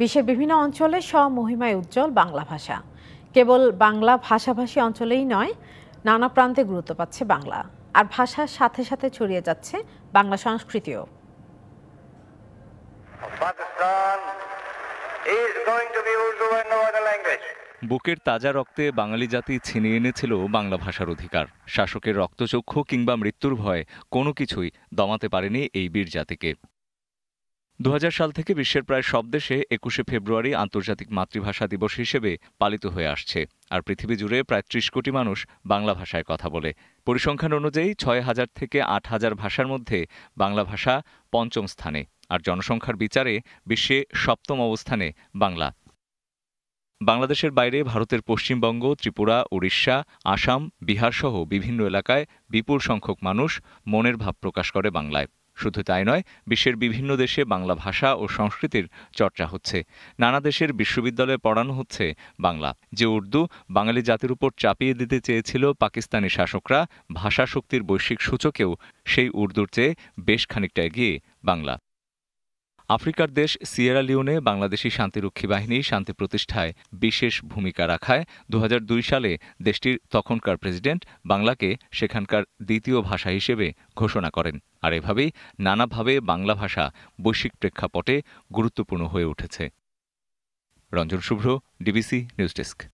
বিশ্বের বিভিন্ন অঞ্চলে স্বমহিমায় উজ্জ্বল বাংলা ভাষা কেবল বাংলা ভাষাভাষী অঞ্চলেই নয় নানা প্রান্তে গুরুত্ব পাচ্ছে বাংলা আর ভাষার সাথে সাথে ছড়িয়ে যাচ্ছে বাংলা সংস্কৃতিও বুকের তাজা রক্তে বাঙালি জাতি ছিনিয়ে এনেছিল বাংলা ভাষার অধিকার শাসকের রক্তচক্ষু কিংবা মৃত্যুর ভয়ে কোনো কিছুই দমাতে পারেনি এই বীর জাতিকে দু সাল থেকে বিশ্বের প্রায় সব দেশে একুশে ফেব্রুয়ারি আন্তর্জাতিক মাতৃভাষা দিবস হিসেবে পালিত হয়ে আসছে আর পৃথিবী জুড়ে প্রায় ত্রিশ কোটি মানুষ বাংলা ভাষায় কথা বলে পরিসংখ্যান অনুযায়ী ছয় হাজার থেকে আট হাজার ভাষার মধ্যে বাংলা ভাষা পঞ্চম স্থানে আর জনসংখ্যার বিচারে বিশ্বে সপ্তম অবস্থানে বাংলা বাংলাদেশের বাইরে ভারতের পশ্চিমবঙ্গ ত্রিপুরা উড়িষ্যা আসাম বিহারসহ বিভিন্ন এলাকায় বিপুল সংখ্যক মানুষ মনের ভাব প্রকাশ করে বাংলায় শুধু তাই নয় বিশ্বের বিভিন্ন দেশে বাংলা ভাষা ও সংস্কৃতির চর্চা হচ্ছে নানা দেশের বিশ্ববিদ্যালয়ে পড়ানো হচ্ছে বাংলা যে উর্দু বাঙালি জাতির উপর চাপিয়ে দিতে চেয়েছিল পাকিস্তানি শাসকরা ভাষা শক্তির বৈশ্বিক সূচকেও সেই উর্দুর চেয়ে বেশ খানিকটা এগিয়ে বাংলা আফ্রিকার দেশ সিয়েরা লিওনে বাংলাদেশি শান্তিরক্ষী বাহিনী শান্তি প্রতিষ্ঠায় বিশেষ ভূমিকা রাখায় দু সালে দেশটির তখনকার প্রেসিডেন্ট বাংলাকে সেখানকার দ্বিতীয় ভাষা হিসেবে ঘোষণা করেন আর এভাবেই নানাভাবে বাংলা ভাষা বৈশ্বিক প্রেক্ষাপটে গুরুত্বপূর্ণ হয়ে উঠেছে Ranjan Shubhra DBC news desk